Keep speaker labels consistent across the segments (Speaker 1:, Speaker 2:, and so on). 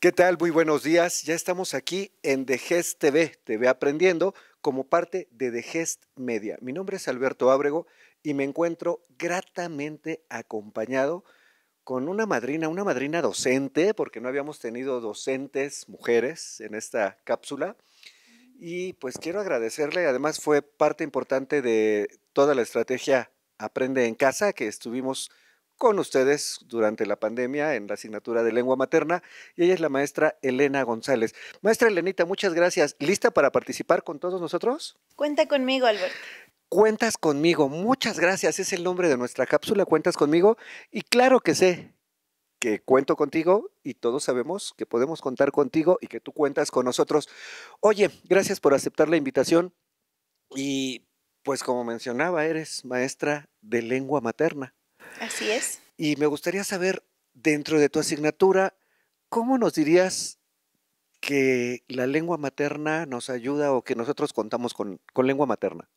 Speaker 1: ¿Qué tal? Muy buenos días. Ya estamos aquí en DeGest TV, TV Aprendiendo, como parte de Gest Media. Mi nombre es Alberto Ábrego y me encuentro gratamente acompañado con una madrina, una madrina docente, porque no habíamos tenido docentes mujeres en esta cápsula. Y pues quiero agradecerle, además fue parte importante de toda la estrategia Aprende en Casa que estuvimos con ustedes durante la pandemia en la asignatura de lengua materna y ella es la maestra Elena González. Maestra Elenita, muchas gracias. ¿Lista para participar con todos nosotros?
Speaker 2: Cuenta conmigo, Alberto.
Speaker 1: Cuentas conmigo, muchas gracias. Es el nombre de nuestra cápsula, Cuentas conmigo. Y claro que sé que cuento contigo y todos sabemos que podemos contar contigo y que tú cuentas con nosotros. Oye, gracias por aceptar la invitación y pues como mencionaba, eres maestra de lengua materna.
Speaker 2: Así es.
Speaker 1: Y me gustaría saber, dentro de tu asignatura, ¿cómo nos dirías que la lengua materna nos ayuda o que nosotros contamos con, lengua materna?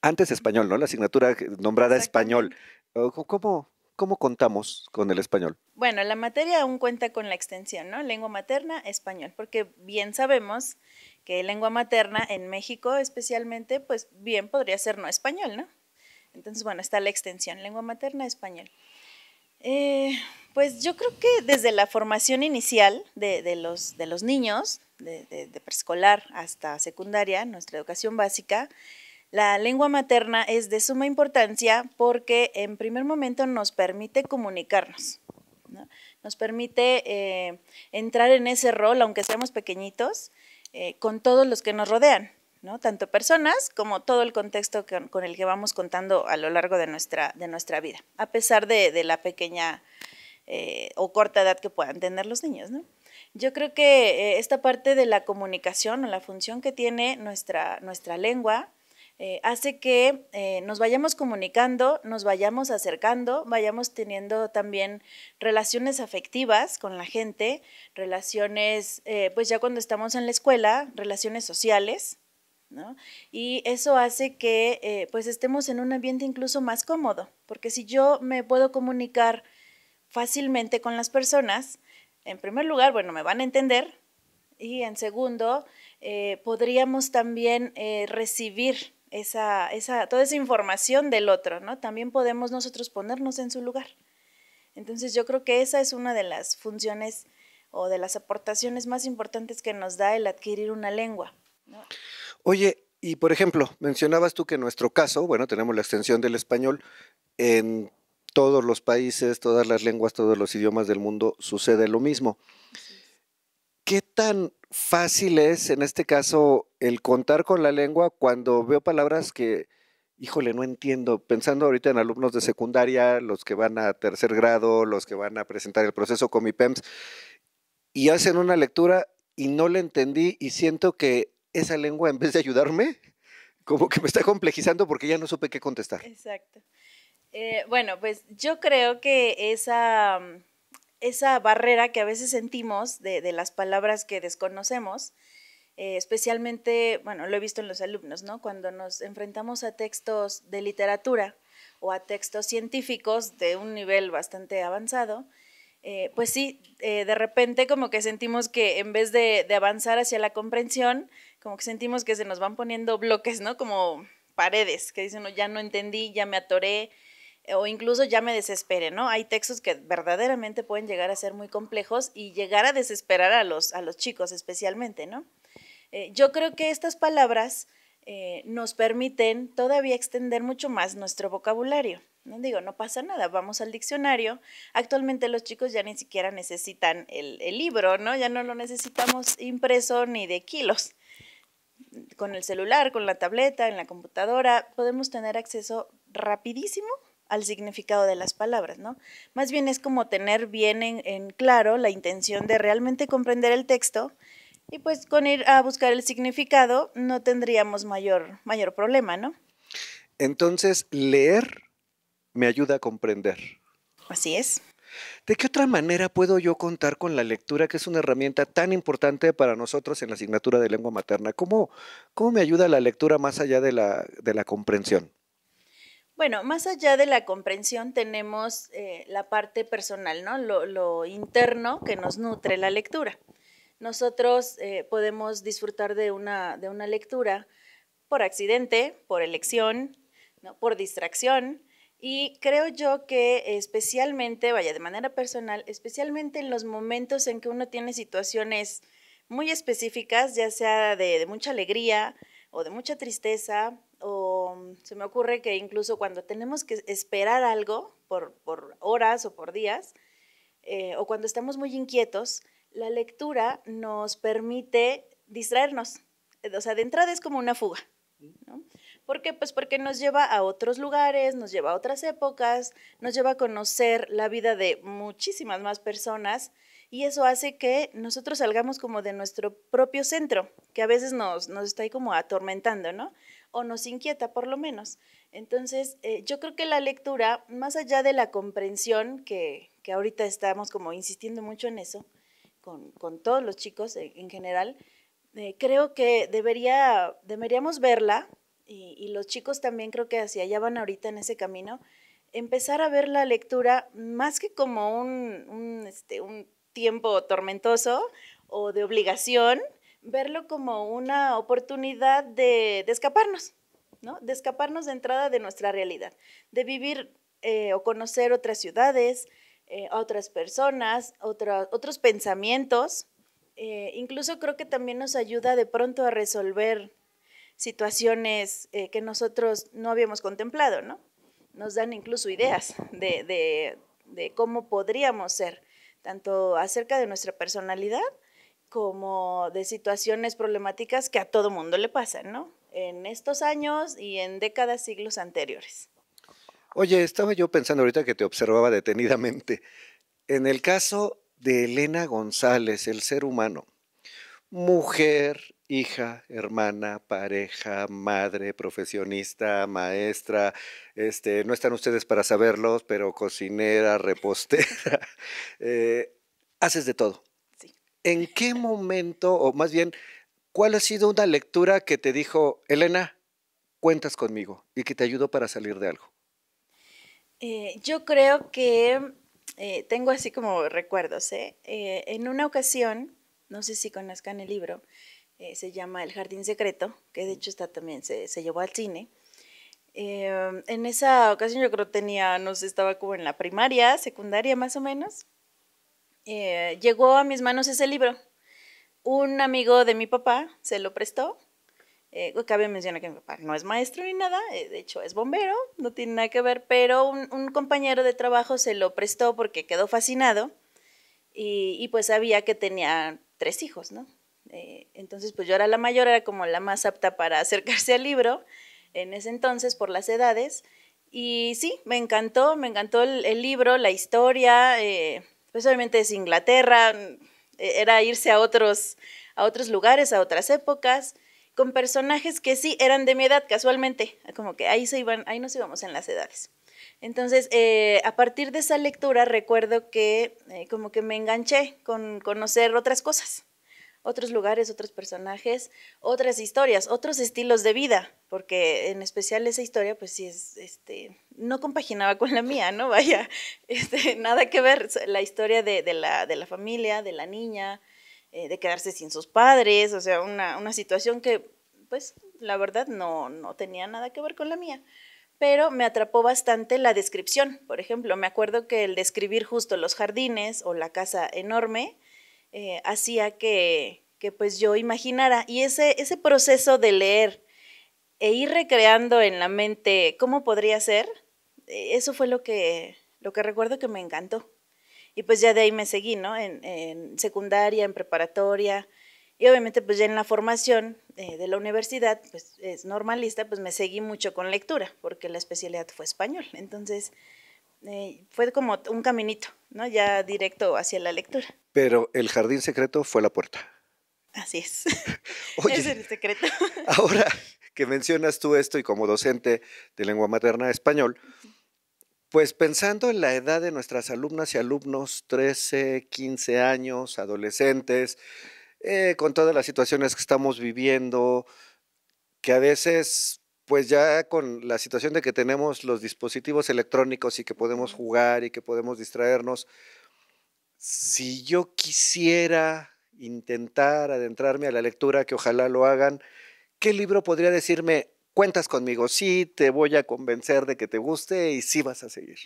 Speaker 1: Antes español, ¿no? La asignatura nombrada español. ¿Cómo, ¿Cómo contamos con el español?
Speaker 2: Bueno, la materia aún cuenta con la extensión, ¿no? Lengua materna, español, porque bien sabemos que lengua materna en México especialmente, pues bien podría ser no español, ¿no? Entonces, bueno, está la extensión, lengua materna, español. Eh, pues yo creo que desde la formación inicial de, los, niños, de, preescolar hasta secundaria, nuestra educación básica, la lengua materna es de suma importancia porque en primer momento nos permite comunicarnos, nos permite eh, entrar en ese rol, aunque seamos pequeñitos, eh, con todos los que nos rodean. Tanto personas como todo el contexto con, el que vamos contando a lo largo de nuestra, de nuestra vida, a pesar de, la pequeña eh, o corta edad que puedan tener los niños, Yo creo que eh, esta parte de la comunicación o la función que tiene nuestra, nuestra lengua eh, hace que nos vayamos comunicando, nos vayamos acercando, vayamos teniendo también relaciones afectivas con la gente, relaciones, pues ya cuando estamos en la escuela, relaciones sociales, y eso hace que eh, pues estemos en un ambiente incluso más cómodo, porque si yo me puedo comunicar fácilmente con las personas, en primer lugar, bueno, me van a entender y en segundo, eh, podríamos también eh, recibir esa, esa, toda esa información del otro, ¿no? También podemos nosotros ponernos en su lugar. Entonces yo creo que esa es una de las funciones o de las aportaciones más importantes que nos da el adquirir una lengua. ¿no?
Speaker 1: Oye, y por ejemplo, mencionabas tú que en nuestro caso, bueno, tenemos la extensión del español en todos los países, todas las lenguas, todos los idiomas del mundo sucede lo mismo. ¿Qué tan fácil es en este caso el contar con la lengua cuando veo palabras que, híjole, no entiendo? Pensando ahorita en alumnos de secundaria, los que van a tercer grado, los que van a presentar el proceso con mi PEMS, y hacen una lectura y no la entendí y siento que esa lengua, en vez de ayudarme, como que me está complejizando porque ya no supe qué contestar.
Speaker 2: Exacto. Eh, bueno, pues yo creo que esa, barrera que a veces sentimos de, las palabras que desconocemos, eh, especialmente, bueno, lo he visto en los alumnos, ¿no? Cuando nos enfrentamos a textos de literatura o a textos científicos de un nivel bastante avanzado, eh, pues sí, eh, de repente como que sentimos que en vez de, avanzar hacia la comprensión, como que sentimos que se nos van poniendo bloques, ¿no? Como paredes, que dicen, no, ya no entendí, ya me atoré, eh, o incluso ya me desesperé, ¿no? Hay textos que verdaderamente pueden llegar a ser muy complejos y llegar a desesperar a los, chicos especialmente, ¿no? yo creo que estas palabras nos permiten todavía extender mucho más nuestro vocabulario. No digo, no pasa nada, vamos al diccionario. Actualmente los chicos ya ni siquiera necesitan el, libro, ¿no? Ya no lo necesitamos impreso ni de kilos. Con el celular, con la tableta, en la computadora, podemos tener acceso rapidísimo al significado de las palabras, ¿no? Más bien es como tener bien en, claro la intención de realmente comprender el texto y pues con ir a buscar el significado no tendríamos mayor, mayor problema, ¿no?
Speaker 1: Entonces, leer me ayuda a comprender. Así es. ¿De qué otra manera puedo yo contar con la lectura, que es una herramienta tan importante para nosotros en la asignatura de lengua materna? ¿Cómo, me ayuda la lectura más allá de la, comprensión?
Speaker 2: Bueno, más allá de la comprensión tenemos eh, la parte personal, ¿no? Lo, interno que nos nutre la lectura. Nosotros eh, podemos disfrutar de una, de una lectura por accidente, por elección, ¿no? por distracción, y creo yo que especialmente, vaya, de manera personal, especialmente en los momentos en que uno tiene situaciones muy específicas, ya sea de, mucha alegría o de mucha tristeza, o mm, se me ocurre que incluso cuando tenemos que esperar algo por, horas o por días, eh, o cuando estamos muy inquietos, la lectura nos permite distraernos. O sea, de entrada es como una fuga. ¿no? ¿Por qué? Pues porque nos lleva a otros lugares, nos lleva a otras épocas, nos lleva a conocer la vida de muchísimas más personas y eso hace que nosotros salgamos como de nuestro propio centro, que a veces nos, nos está ahí como atormentando, ¿no? O nos inquieta por lo menos. Entonces, eh, yo creo que la lectura, más allá de la comprensión, que, que ahorita estamos como insistiendo mucho en eso, con, con todos los chicos eh, en, general, eh, creo que debería, deberíamos verla y, los chicos también creo que hacia allá van ahorita en ese camino, empezar a ver la lectura más que como un, este, tiempo tormentoso o de obligación, verlo como una oportunidad de, escaparnos, ¿no? De escaparnos de entrada de nuestra realidad, de vivir eh, o conocer otras ciudades, eh, otras personas, otros pensamientos. Eh, incluso creo que también nos ayuda de pronto a resolver situaciones eh, que nosotros no habíamos contemplado, ¿no? Nos dan incluso ideas de, de cómo podríamos ser, tanto acerca de nuestra personalidad como de situaciones problemáticas que a todo mundo le pasan, ¿no? En estos años y en décadas, siglos anteriores.
Speaker 1: Oye, estaba yo pensando ahorita que te observaba detenidamente. En el caso de Elena González, el ser humano, mujer, hija, hermana, pareja, madre, profesionista, maestra, este, no están ustedes para saberlos, pero cocinera, repostera, eh, haces de todo. Sí. ¿En qué momento, o más bien, cuál ha sido una lectura que te dijo, Elena, cuentas conmigo y que te ayudó para salir de algo?
Speaker 2: Eh, yo creo que eh, tengo así como recuerdos. en una ocasión, no sé si conozcan el libro, eh, se llama El Jardín Secreto, que de hecho está también, se, llevó al cine. Eh, en esa ocasión yo creo tenía, no sé, estaba como en la primaria, secundaria más o menos. Eh, llegó a mis manos ese libro. Un amigo de mi papá se lo prestó. cabe mencionar que mi papá no es maestro ni nada, de hecho es bombero, no tiene nada que ver, pero un, compañero de trabajo se lo prestó porque quedó fascinado y pues sabía que tenía tres hijos, ¿no? Eh, entonces, pues yo era la mayor, era como la más apta para acercarse al libro en ese entonces por las edades. Y sí, me encantó, me encantó el, libro, la historia, eh, pues obviamente es Inglaterra, mm, e, era irse a otros, a otros lugares, a otras épocas, con personajes que sí eran de mi edad casualmente, como que ahí, se iban, ahí nos íbamos en las edades. Entonces, eh, a partir de esa lectura recuerdo que eh, como que me enganché con conocer otras cosas, otros lugares, otros personajes, otras historias, otros estilos de vida, porque en especial esa historia pues sí es, este, no compaginaba con la mía, ¿no? Vaya, este, nada que ver, la historia de, la, familia, de la niña, eh, de quedarse sin sus padres, o sea, una, situación que pues la verdad no tenía nada que ver con la mía pero me atrapó bastante la descripción. Por ejemplo, me acuerdo que el describir justo los jardines o la casa enorme eh, hacía que, que, pues yo imaginara. Y ese, ese proceso de leer e ir recreando en la mente cómo podría ser, eh, eso fue lo que, lo que recuerdo que me encantó. Y pues ya de ahí me seguí, ¿no? En, en secundaria, en preparatoria, y obviamente pues ya en la formación eh, de la universidad, pues es normalista, pues me seguí mucho con lectura, porque la especialidad fue español. Entonces eh, fue como un caminito, ¿no? Ya directo hacia la lectura.
Speaker 1: Pero el jardín secreto fue la puerta.
Speaker 2: Así es. es el secreto.
Speaker 1: ahora que mencionas tú esto y como docente de lengua materna español, pues pensando en la edad de nuestras alumnas y alumnos, 13, 15 años, adolescentes, eh, con todas las situaciones que estamos viviendo, que a veces, pues ya con la situación de que tenemos los dispositivos electrónicos y que podemos jugar y que podemos distraernos, si yo quisiera intentar adentrarme a la lectura, que ojalá lo hagan, ¿qué libro podría decirme, cuentas conmigo, sí, te voy a convencer de que te guste y sí vas a seguir?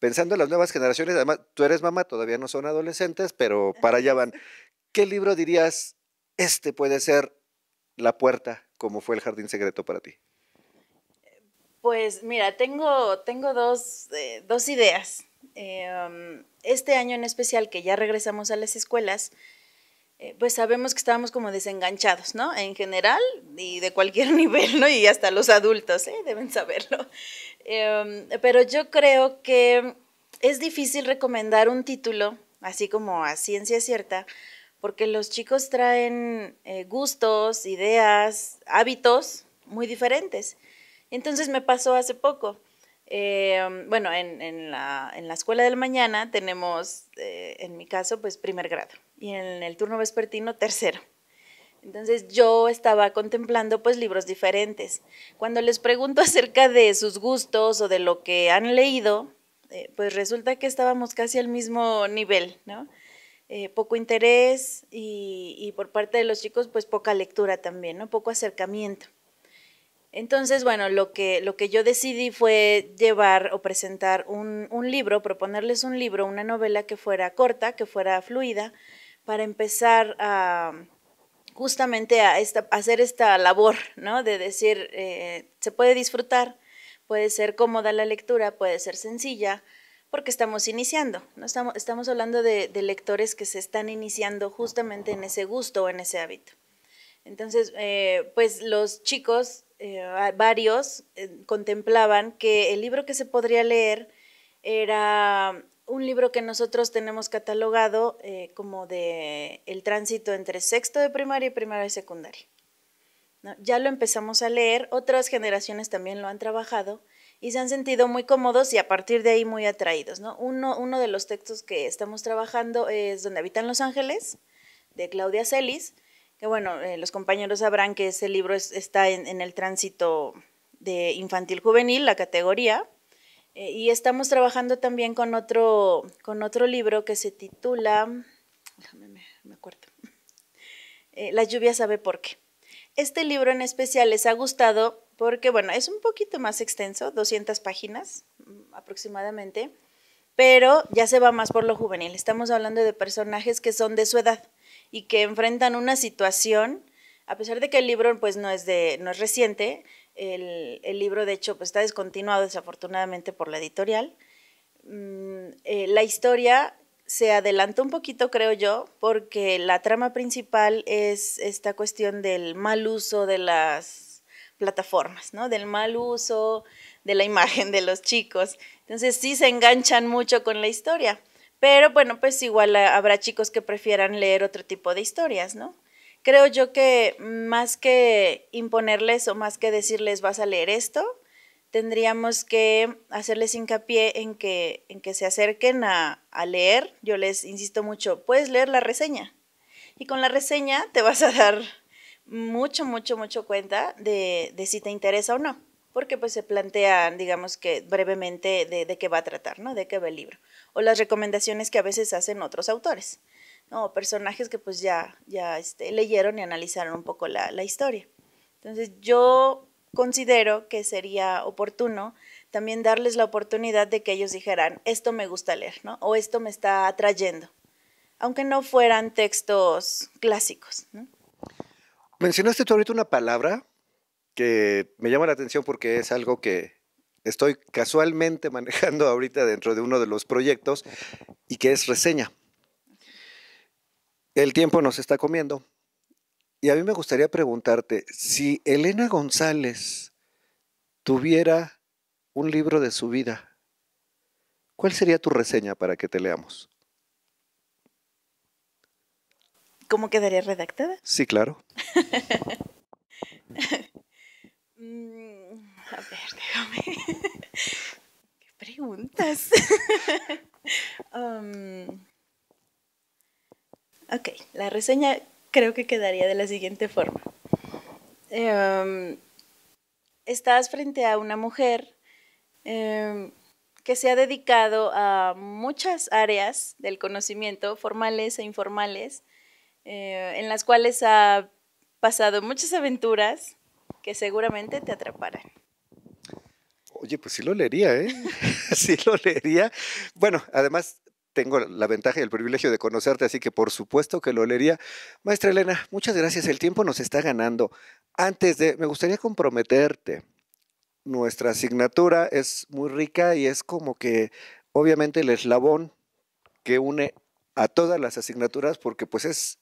Speaker 1: Pensando en las nuevas generaciones, además, tú eres mamá, todavía no son adolescentes, pero para allá van. ¿qué libro dirías, este puede ser la puerta, como fue el jardín secreto para ti?
Speaker 2: Pues mira, tengo, tengo dos, eh, dos ideas. Em, este año en especial, que ya regresamos a las escuelas, eh, pues sabemos que estábamos como desenganchados, ¿no? En general y de cualquier nivel, ¿no? Y hasta los adultos, ¿eh? Deben saberlo. Em, pero yo creo que es difícil recomendar un título, así como a ciencia cierta, porque los chicos traen eh, gustos, ideas, hábitos muy diferentes. Entonces me pasó hace poco. Em, bueno, en, la, escuela del mañana tenemos, eh, en mi caso, pues primer grado y en el turno vespertino tercero. Entonces yo estaba contemplando pues libros diferentes. Cuando les pregunto acerca de sus gustos o de lo que han leído, eh, pues resulta que estábamos casi al mismo nivel, ¿no? Eh, poco interés y, por parte de los chicos pues poca lectura también, ¿no? Poco acercamiento. Entonces, bueno, lo que, lo que yo decidí fue llevar o presentar un, libro, proponerles un libro, una novela que fuera corta, que fuera fluida, para empezar justamente a, hacer esta labor, ¿no? De decir, eh, se puede disfrutar, puede ser cómoda la lectura, puede ser sencilla, porque estamos iniciando, ¿no? estamos, estamos hablando de, lectores que se están iniciando justamente en ese gusto o en ese hábito. Entonces, eh, pues los chicos, eh, varios, eh, contemplaban que el libro que se podría leer era un libro que nosotros tenemos catalogado como de el tránsito entre sexto de primaria y primaria y secundaria. Ya lo empezamos a leer, otras generaciones también lo han trabajado, y se han sentido muy cómodos y a partir de ahí muy atraídos. ¿no? Uno, uno de los textos que estamos trabajando es Donde habitan los ángeles, de Claudia Celis, que bueno, eh, los compañeros sabrán que ese libro está en, el tránsito de infantil juvenil, la categoría, eh, y estamos trabajando también con otro, con otro libro que se titula, déjame, me, acuerdo, eh, La lluvia sabe por qué. Este libro en especial les ha gustado porque bueno, es un poquito más extenso, 200 páginas mm, aproximadamente, pero ya se va más por lo juvenil. Estamos hablando de personajes que son de su edad y que enfrentan una situación, a pesar de que el libro pues no es, de, no es reciente, el, libro de hecho pues, está descontinuado desafortunadamente por la editorial, mm, eh, la historia se adelantó un poquito, creo yo, porque la trama principal es esta cuestión del mal uso de las plataformas, ¿no? Del mal uso de la imagen de los chicos. Entonces sí se enganchan mucho con la historia, pero bueno, pues igual habrá chicos que prefieran leer otro tipo de historias, ¿no? Creo yo que más que imponerles o más que decirles vas a leer esto, tendríamos que hacerles hincapié en que, en que se acerquen a, a leer. Yo les insisto mucho, puedes leer la reseña. Y con la reseña te vas a dar mucho, mucho, mucho cuenta de, si te interesa o no porque pues se plantean, digamos que brevemente, de, qué va a tratar, ¿no? De qué va el libro. O las recomendaciones que a veces hacen otros autores, ¿no? O personajes que pues ya, ya este, leyeron y analizaron un poco la, la, historia. Entonces yo considero que sería oportuno también darles la oportunidad de que ellos dijeran, esto me gusta leer, ¿no? O esto me está atrayendo, aunque no fueran textos clásicos, ¿no?
Speaker 1: Mencionaste tú ahorita una palabra que me llama la atención porque es algo que estoy casualmente manejando ahorita dentro de uno de los proyectos y que es reseña. El tiempo nos está comiendo y a mí me gustaría preguntarte si Elena González tuviera un libro de su vida, ¿cuál sería tu reseña para que te leamos?
Speaker 2: cómo quedaría redactada?
Speaker 1: Sí, claro.
Speaker 2: Mm, a ver, déjame. ¿Qué preguntas? Um, ok, la reseña creo que quedaría de la siguiente forma. Em, estás frente a una mujer em, que se ha dedicado a muchas áreas del conocimiento, formales e informales, eh, en las cuales ha pasado muchas aventuras que seguramente te atraparán.
Speaker 1: Oye, pues sí lo leería, ¿eh? sí lo leería. Bueno, además tengo la ventaja y el privilegio de conocerte, así que por supuesto que lo leería. Maestra Elena, muchas gracias. El tiempo nos está ganando. Antes de, me gustaría comprometerte. Nuestra asignatura es muy rica y es como que, obviamente, el eslabón que une a todas las asignaturas porque pues es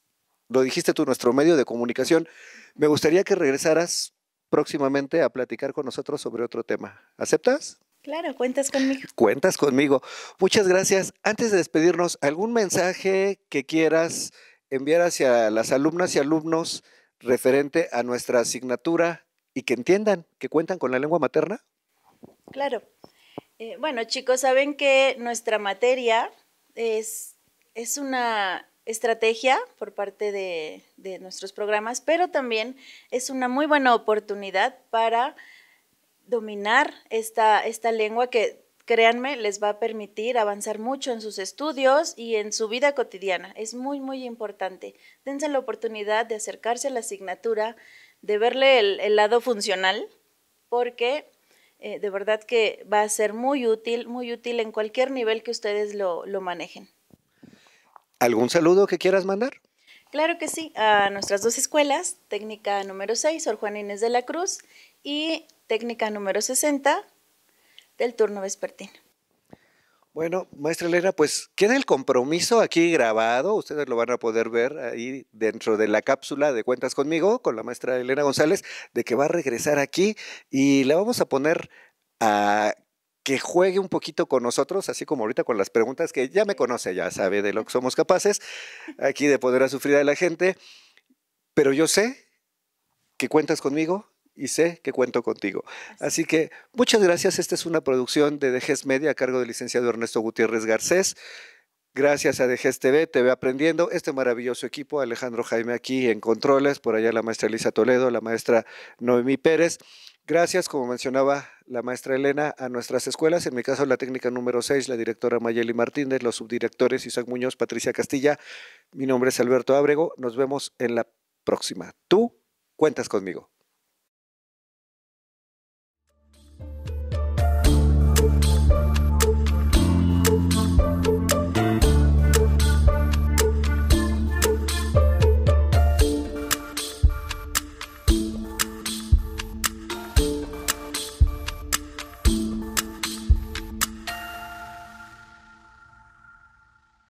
Speaker 1: lo dijiste tú, nuestro medio de comunicación. Me gustaría que regresaras próximamente a platicar con nosotros sobre otro tema. ¿Aceptas?
Speaker 2: Claro, cuentas conmigo.
Speaker 1: Cuentas conmigo. Muchas gracias. Antes de despedirnos, ¿algún mensaje que quieras enviar hacia las alumnas y alumnos referente a nuestra asignatura y que entiendan que cuentan con la lengua materna?
Speaker 2: Claro. Eh, bueno, chicos, saben que nuestra materia es, es una estrategia por parte de, nuestros programas, pero también es una muy buena oportunidad para dominar esta, esta lengua que créanme, les va a permitir avanzar mucho en sus estudios y en su vida cotidiana. Es muy, muy importante. Dense la oportunidad de acercarse a la asignatura, de verle el, lado funcional, porque eh, de verdad que va a ser muy útil, muy útil en cualquier nivel que ustedes lo manejen.
Speaker 1: ¿Algún saludo que quieras mandar?
Speaker 2: Claro que sí, a nuestras dos escuelas, técnica número 6, Sor Juan Inés de la Cruz, y técnica número 60 del turno vespertino.
Speaker 1: Bueno, maestra Elena, pues queda el compromiso aquí grabado, ustedes lo van a poder ver ahí dentro de la cápsula de Cuentas conmigo, con la maestra Elena González, de que va a regresar aquí y la vamos a poner a que juegue un poquito con nosotros, así como ahorita con las preguntas que ya me conoce, ya sabe de lo que somos capaces, aquí de poder a sufrir a la gente, pero yo sé que cuentas conmigo y sé que cuento contigo. Así que muchas gracias, esta es una producción de Dejes Media a cargo del licenciado Ernesto Gutiérrez Garcés. Gracias a Dejes TV, TV Aprendiendo, este maravilloso equipo, Alejandro Jaime aquí en Controles, por allá la maestra Elisa Toledo, la maestra Noemí Pérez. Gracias, como mencionaba la maestra Elena, a nuestras escuelas, en mi caso la técnica número 6, la directora Mayeli Martínez, los subdirectores Isaac Muñoz, Patricia Castilla, mi nombre es Alberto Ábrego, nos vemos en la próxima. Tú cuentas conmigo.